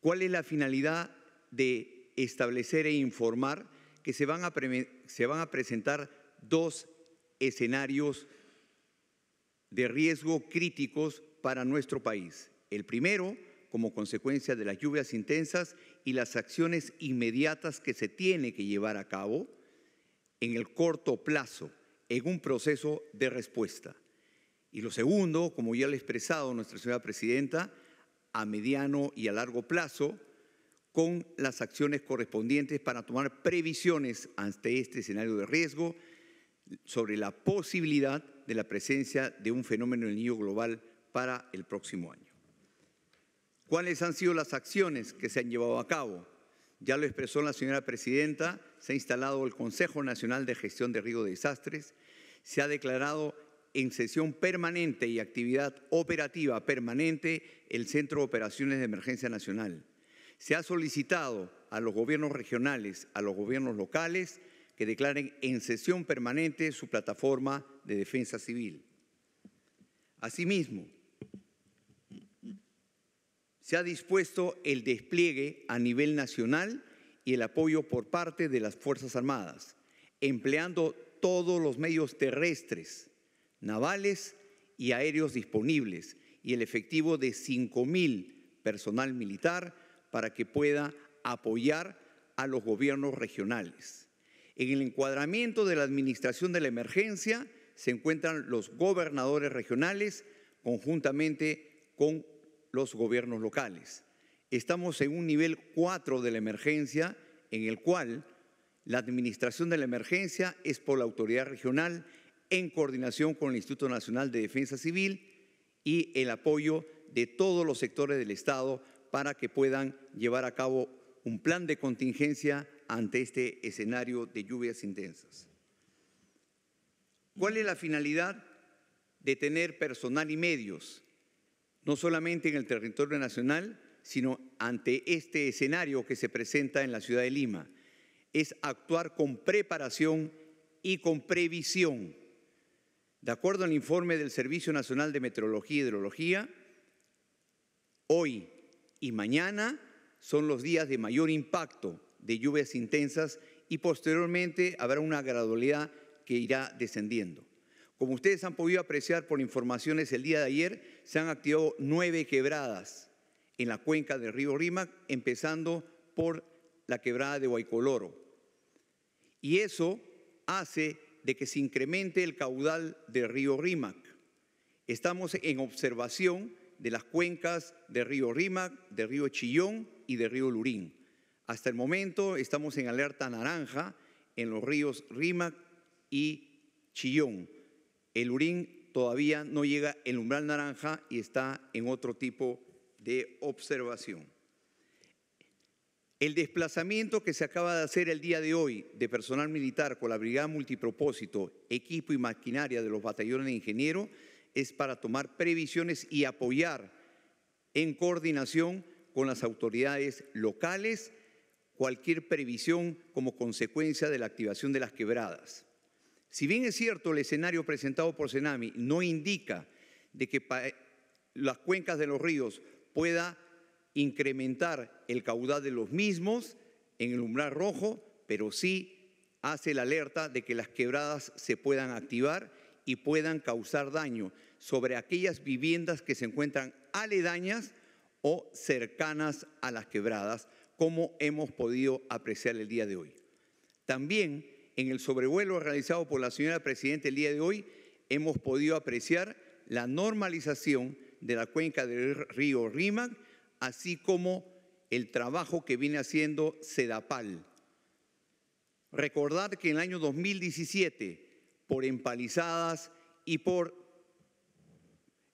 ¿Cuál es la finalidad de establecer e informar que se van a, presentar dos escenarios de riesgo críticos para nuestro país? El primero, como consecuencia de las lluvias intensas y las acciones inmediatas que se tiene que llevar a cabo en el corto plazo, en un proceso de respuesta. Y lo segundo, como ya lo ha expresado nuestra señora presidenta, a mediano y a largo plazo con las acciones correspondientes para tomar previsiones ante este escenario de riesgo sobre la posibilidad de la presencia de un fenómeno el niño global para el próximo año. ¿Cuáles han sido las acciones que se han llevado a cabo? Ya lo expresó la señora presidenta, se ha instalado el Consejo Nacional de Gestión de Riesgo de Desastres, se ha declarado en sesión permanente y actividad operativa permanente el Centro de Operaciones de Emergencia Nacional. Se ha solicitado a los gobiernos regionales, a los gobiernos locales, que declaren en sesión permanente su plataforma de defensa civil. Asimismo, se ha dispuesto el despliegue a nivel nacional y el apoyo por parte de las Fuerzas Armadas, empleando todos los medios terrestres navales y aéreos disponibles y el efectivo de 5.000 personal militar para que pueda apoyar a los gobiernos regionales. En el encuadramiento de la administración de la emergencia se encuentran los gobernadores regionales conjuntamente con los gobiernos locales. Estamos en un nivel 4 de la emergencia en el cual la administración de la emergencia es por la autoridad regional en coordinación con el Instituto Nacional de Defensa Civil y el apoyo de todos los sectores del Estado para que puedan llevar a cabo un plan de contingencia ante este escenario de lluvias intensas. ¿Cuál es la finalidad de tener personal y medios, no solamente en el territorio nacional, sino ante este escenario que se presenta en la ciudad de Lima? Es actuar con preparación y con previsión de acuerdo al informe del Servicio Nacional de Meteorología y Hidrología, hoy y mañana son los días de mayor impacto de lluvias intensas y posteriormente habrá una gradualidad que irá descendiendo. Como ustedes han podido apreciar por informaciones el día de ayer, se han activado nueve quebradas en la cuenca del río Rímac, empezando por la quebrada de Guaycoloro. Y eso hace de que se incremente el caudal del río Rímac. Estamos en observación de las cuencas del río Rímac, del río Chillón y del río Lurín. Hasta el momento estamos en alerta naranja en los ríos Rímac y Chillón. El Lurín todavía no llega el umbral naranja y está en otro tipo de observación. El desplazamiento que se acaba de hacer el día de hoy de personal militar con la brigada multipropósito, equipo y maquinaria de los batallones de ingeniero, es para tomar previsiones y apoyar en coordinación con las autoridades locales cualquier previsión como consecuencia de la activación de las quebradas. Si bien es cierto el escenario presentado por Senami no indica de que las cuencas de los ríos pueda incrementar el caudal de los mismos en el umbral rojo, pero sí hace la alerta de que las quebradas se puedan activar y puedan causar daño sobre aquellas viviendas que se encuentran aledañas o cercanas a las quebradas, como hemos podido apreciar el día de hoy. También en el sobrevuelo realizado por la señora Presidenta el día de hoy, hemos podido apreciar la normalización de la cuenca del río Rímac así como el trabajo que viene haciendo Cedapal. Recordar que en el año 2017, por empalizadas y por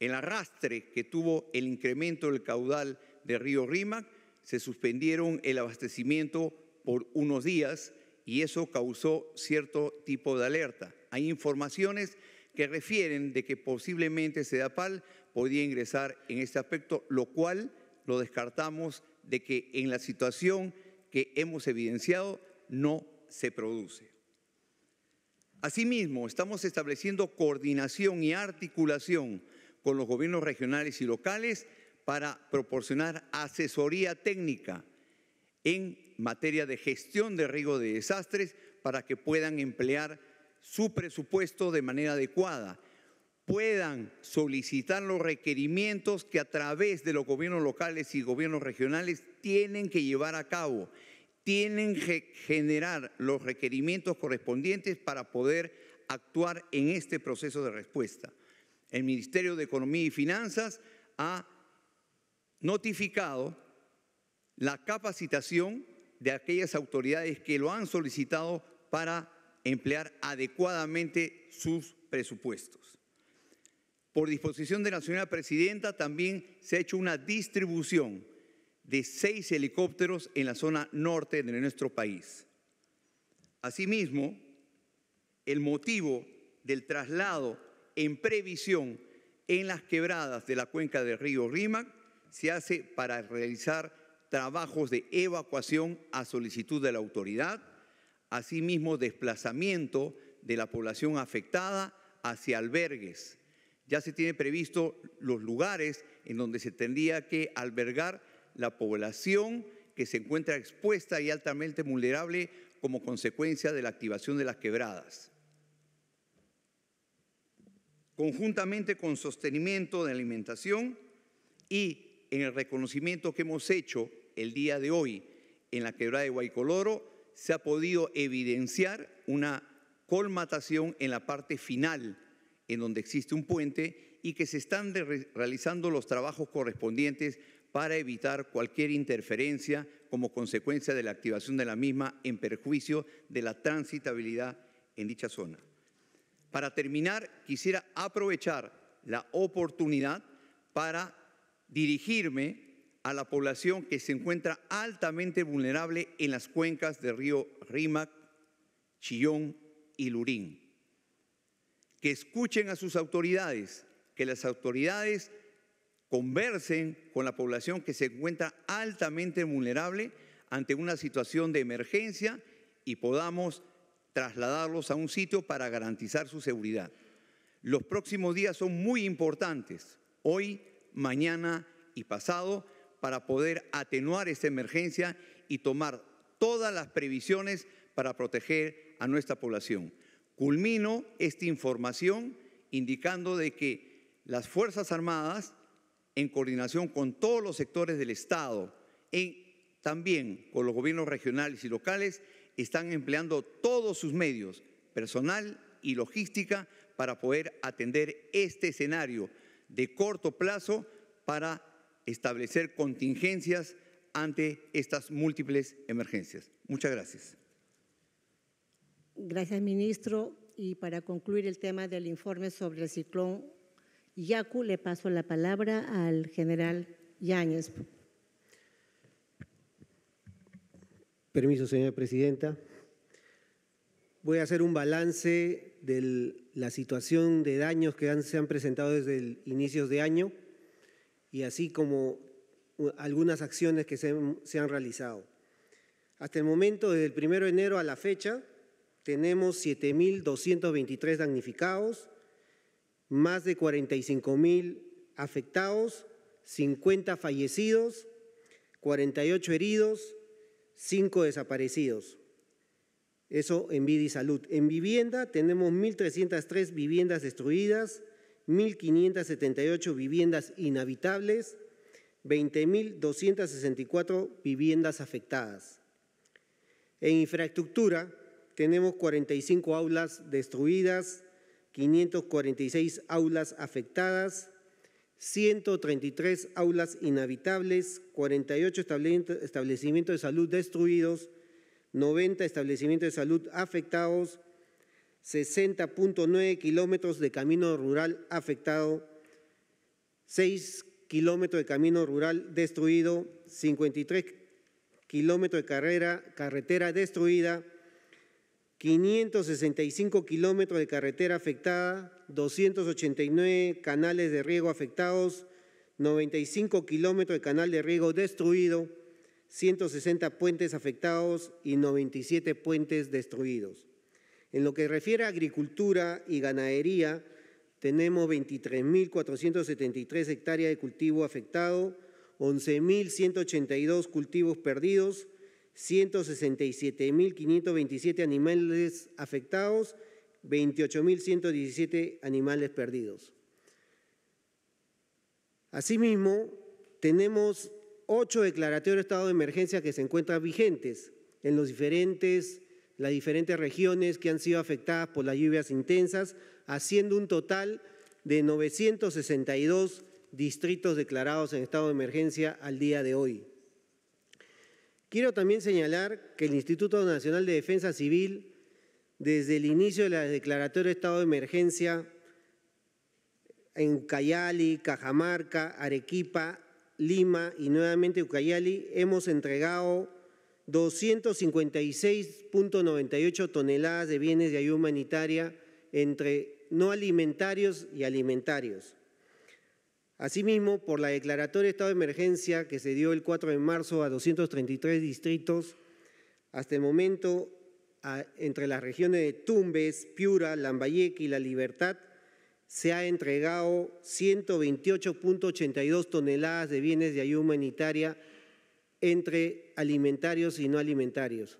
el arrastre que tuvo el incremento del caudal de Río Rímac, se suspendieron el abastecimiento por unos días y eso causó cierto tipo de alerta. Hay informaciones que refieren de que posiblemente Cedapal podía ingresar en este aspecto, lo cual lo descartamos de que en la situación que hemos evidenciado no se produce. Asimismo, estamos estableciendo coordinación y articulación con los gobiernos regionales y locales para proporcionar asesoría técnica en materia de gestión de riesgo de desastres para que puedan emplear su presupuesto de manera adecuada puedan solicitar los requerimientos que a través de los gobiernos locales y gobiernos regionales tienen que llevar a cabo. Tienen que generar los requerimientos correspondientes para poder actuar en este proceso de respuesta. El Ministerio de Economía y Finanzas ha notificado la capacitación de aquellas autoridades que lo han solicitado para emplear adecuadamente sus presupuestos. Por disposición de la señora presidenta, también se ha hecho una distribución de seis helicópteros en la zona norte de nuestro país. Asimismo, el motivo del traslado en previsión en las quebradas de la cuenca del río Rímac se hace para realizar trabajos de evacuación a solicitud de la autoridad, asimismo desplazamiento de la población afectada hacia albergues ya se tiene previsto los lugares en donde se tendría que albergar la población que se encuentra expuesta y altamente vulnerable como consecuencia de la activación de las quebradas. Conjuntamente con sostenimiento de alimentación y en el reconocimiento que hemos hecho el día de hoy en la quebrada de Guaycoloro, se ha podido evidenciar una colmatación en la parte final en donde existe un puente y que se están realizando los trabajos correspondientes para evitar cualquier interferencia como consecuencia de la activación de la misma en perjuicio de la transitabilidad en dicha zona. Para terminar, quisiera aprovechar la oportunidad para dirigirme a la población que se encuentra altamente vulnerable en las cuencas del río Rímac, Chillón y Lurín que escuchen a sus autoridades, que las autoridades conversen con la población que se encuentra altamente vulnerable ante una situación de emergencia y podamos trasladarlos a un sitio para garantizar su seguridad. Los próximos días son muy importantes, hoy, mañana y pasado, para poder atenuar esta emergencia y tomar todas las previsiones para proteger a nuestra población. Culmino esta información indicando de que las Fuerzas Armadas, en coordinación con todos los sectores del Estado, y también con los gobiernos regionales y locales, están empleando todos sus medios, personal y logística, para poder atender este escenario de corto plazo para establecer contingencias ante estas múltiples emergencias. Muchas gracias. Gracias, ministro. Y para concluir el tema del informe sobre el ciclón Yacu, le paso la palabra al general Yáñez. Permiso, señora presidenta. Voy a hacer un balance de la situación de daños que se han presentado desde inicios de año y así como algunas acciones que se, han realizado. Hasta el momento, desde el 1 de enero a la fecha, tenemos 7.223 damnificados, más de 45.000 afectados, 50 fallecidos, 48 heridos, 5 desaparecidos. Eso en vida y salud. En vivienda tenemos 1.303 viviendas destruidas, 1.578 viviendas inhabitables, 20.264 viviendas afectadas. En infraestructura tenemos 45 aulas destruidas, 546 aulas afectadas, 133 aulas inhabitables, 48 establecimientos de salud destruidos, 90 establecimientos de salud afectados, 60.9 kilómetros de camino rural afectado, 6 kilómetros de camino rural destruido, 53 kilómetros de carretera destruida, 565 kilómetros de carretera afectada, 289 canales de riego afectados, 95 kilómetros de canal de riego destruido, 160 puentes afectados y 97 puentes destruidos. En lo que refiere a agricultura y ganadería, tenemos 23.473 hectáreas de cultivo afectado, 11.182 cultivos perdidos, 167.527 animales afectados, 28.117 animales perdidos. Asimismo, tenemos ocho declaratorios de estado de emergencia que se encuentran vigentes en las diferentes regiones que han sido afectadas por las lluvias intensas, haciendo un total de 962 distritos declarados en estado de emergencia al día de hoy. Quiero también señalar que el Instituto Nacional de Defensa Civil, desde el inicio de la declaratoria de estado de emergencia en Ucayali, Cajamarca, Arequipa, Lima y nuevamente Ucayali, hemos entregado 256.98 toneladas de bienes de ayuda humanitaria entre no alimentarios y alimentarios. Asimismo, por la declaratoria de estado de emergencia que se dio el 4 de marzo a 233 distritos, hasta el momento, entre las regiones de Tumbes, Piura, Lambayeque y La Libertad, se ha entregado 128.82 toneladas de bienes de ayuda humanitaria entre alimentarios y no alimentarios.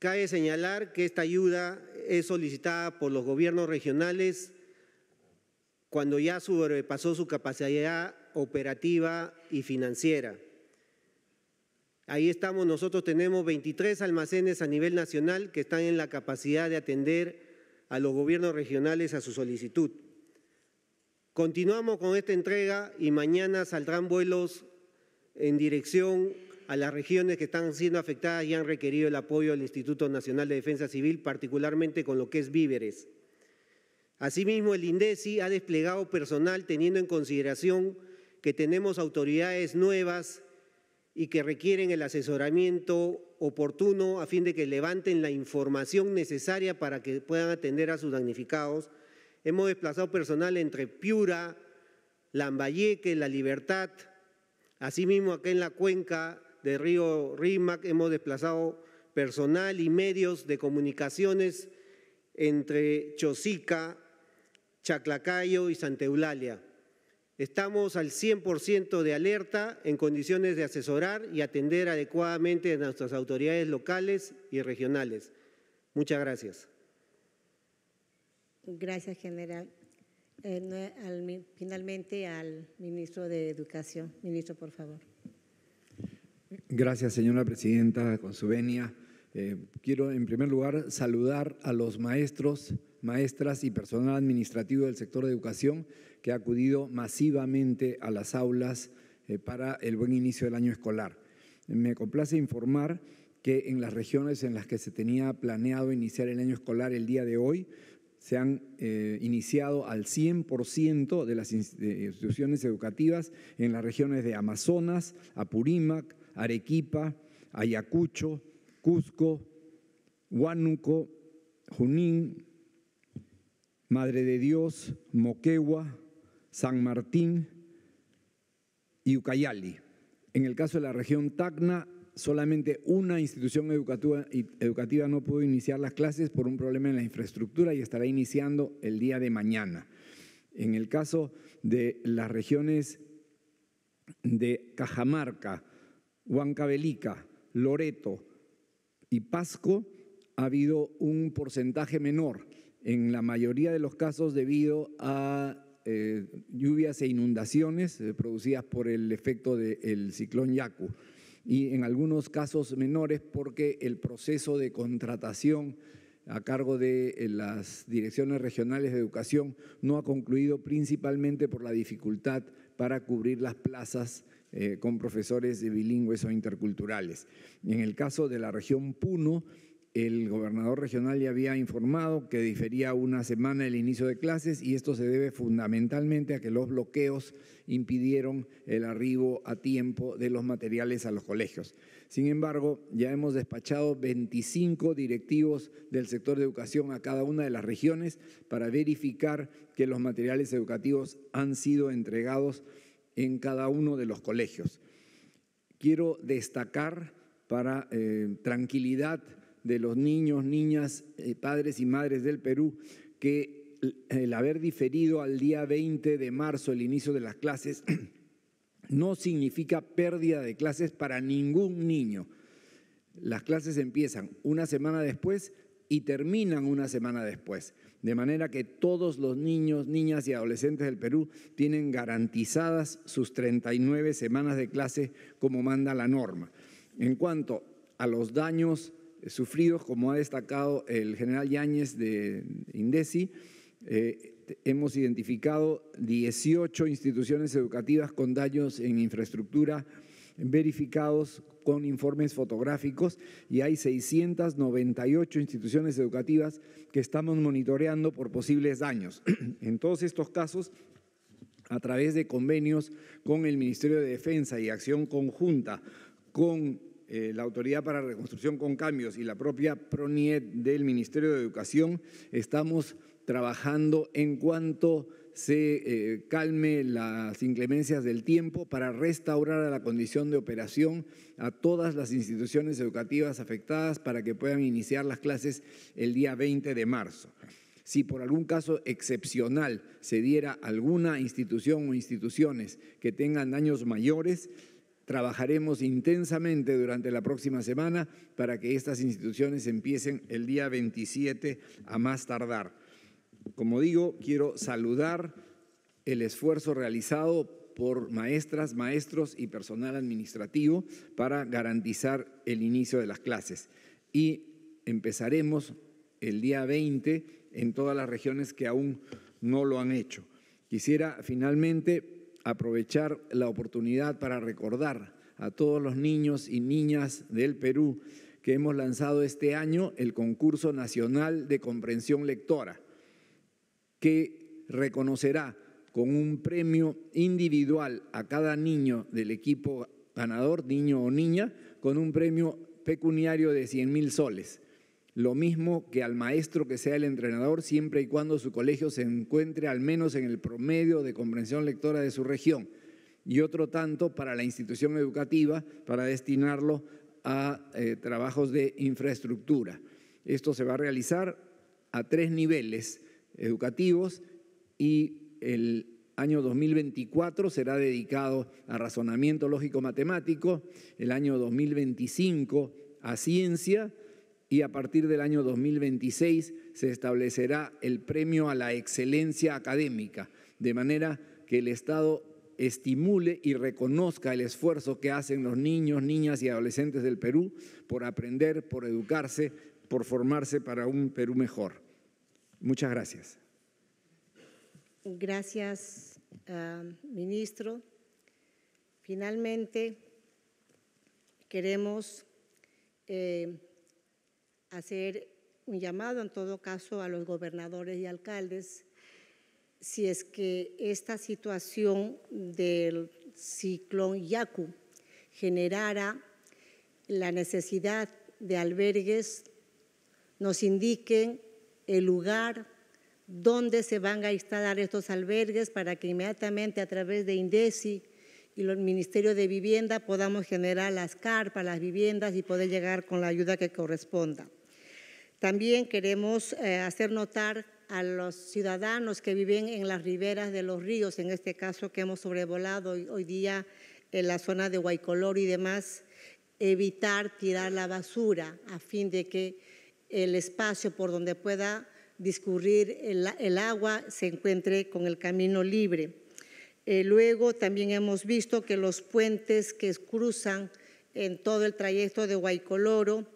Cabe señalar que esta ayuda es solicitada por los gobiernos regionales cuando ya sobrepasó su capacidad operativa y financiera. Ahí estamos, nosotros tenemos 23 almacenes a nivel nacional que están en la capacidad de atender a los gobiernos regionales a su solicitud. Continuamos con esta entrega y mañana saldrán vuelos en dirección a las regiones que están siendo afectadas y han requerido el apoyo del Instituto Nacional de Defensa Civil, particularmente con lo que es víveres. Asimismo, el INDECI ha desplegado personal teniendo en consideración que tenemos autoridades nuevas y que requieren el asesoramiento oportuno a fin de que levanten la información necesaria para que puedan atender a sus damnificados. Hemos desplazado personal entre Piura, Lambayeque, La Libertad, asimismo acá en la cuenca de Río Rímac hemos desplazado personal y medios de comunicaciones entre Chosica, Chaclacayo y Santa Eulalia. Estamos al 100% de alerta en condiciones de asesorar y atender adecuadamente a nuestras autoridades locales y regionales. Muchas gracias. Gracias, general. Eh, finalmente al ministro de Educación. Ministro, por favor. Gracias, señora presidenta, con su venia. Eh, quiero, en primer lugar, saludar a los maestros maestras y personal administrativo del sector de educación que ha acudido masivamente a las aulas eh, para el buen inicio del año escolar. Me complace informar que en las regiones en las que se tenía planeado iniciar el año escolar el día de hoy, se han eh, iniciado al 100% de las instituciones educativas en las regiones de Amazonas, Apurímac, Arequipa, Ayacucho, Cusco, Huánuco, Junín, Madre de Dios, Moquegua, San Martín y Ucayali. En el caso de la región Tacna, solamente una institución educativa, no pudo iniciar las clases por un problema en la infraestructura y estará iniciando el día de mañana. En el caso de las regiones de Cajamarca, Huancavelica, Loreto y Pasco, ha habido un porcentaje menor en la mayoría de los casos debido a eh, lluvias e inundaciones eh, producidas por el efecto del ciclón Yaku y en algunos casos menores porque el proceso de contratación a cargo de eh, las direcciones regionales de educación no ha concluido principalmente por la dificultad para cubrir las plazas con profesores de bilingües o interculturales. En el caso de la región Puno, el gobernador regional ya había informado que difería una semana el inicio de clases y esto se debe fundamentalmente a que los bloqueos impidieron el arribo a tiempo de los materiales a los colegios. Sin embargo, ya hemos despachado 25 directivos del sector de educación a cada una de las regiones para verificar que los materiales educativos han sido entregados en cada uno de los colegios. Quiero destacar para eh, tranquilidad de los niños, niñas, eh, padres y madres del Perú que el haber diferido al día 20 de marzo el inicio de las clases no significa pérdida de clases para ningún niño. Las clases empiezan una semana después y terminan una semana después. De manera que todos los niños, niñas y adolescentes del Perú tienen garantizadas sus 39 semanas de clase como manda la norma. En cuanto a los daños sufridos, como ha destacado el general Yáñez de Indesi, eh, hemos identificado 18 instituciones educativas con daños en infraestructura verificados con informes fotográficos y hay 698 instituciones educativas que estamos monitoreando por posibles daños. En todos estos casos, a través de convenios con el Ministerio de Defensa y acción conjunta con eh, la Autoridad para Reconstrucción con Cambios y la propia PRONIED del Ministerio de Educación, estamos trabajando en cuanto se eh, calme las inclemencias del tiempo para restaurar a la condición de operación a todas las instituciones educativas afectadas para que puedan iniciar las clases el día 20 de marzo. Si por algún caso excepcional se diera alguna institución o instituciones que tengan daños mayores, Trabajaremos intensamente durante la próxima semana para que estas instituciones empiecen el día 27 a más tardar. Como digo, quiero saludar el esfuerzo realizado por maestras, maestros y personal administrativo para garantizar el inicio de las clases. Y empezaremos el día 20 en todas las regiones que aún no lo han hecho. Quisiera finalmente aprovechar la oportunidad para recordar a todos los niños y niñas del Perú que hemos lanzado este año el concurso nacional de comprensión lectora, que reconocerá con un premio individual a cada niño del equipo ganador, niño o niña, con un premio pecuniario de 100 mil soles lo mismo que al maestro que sea el entrenador siempre y cuando su colegio se encuentre al menos en el promedio de comprensión lectora de su región y otro tanto para la institución educativa para destinarlo a eh, trabajos de infraestructura. Esto se va a realizar a tres niveles educativos y el año 2024 será dedicado a razonamiento lógico-matemático, el año 2025 a ciencia, y a partir del año 2026 se establecerá el premio a la excelencia académica, de manera que el Estado estimule y reconozca el esfuerzo que hacen los niños, niñas y adolescentes del Perú por aprender, por educarse, por formarse para un Perú mejor. Muchas gracias. Gracias, ah, ministro. Finalmente, queremos eh, hacer un llamado en todo caso a los gobernadores y alcaldes si es que esta situación del ciclón Yaku generara la necesidad de albergues, nos indiquen el lugar donde se van a instalar estos albergues para que inmediatamente a través de INDECI y el Ministerio de Vivienda podamos generar las carpas, las viviendas y poder llegar con la ayuda que corresponda. También queremos eh, hacer notar a los ciudadanos que viven en las riberas de los ríos, en este caso que hemos sobrevolado hoy, día en la zona de Guaycolor y demás, evitar tirar la basura a fin de que el espacio por donde pueda discurrir el, agua se encuentre con el camino libre. Eh, luego también hemos visto que los puentes que cruzan en todo el trayecto de Guaycoloro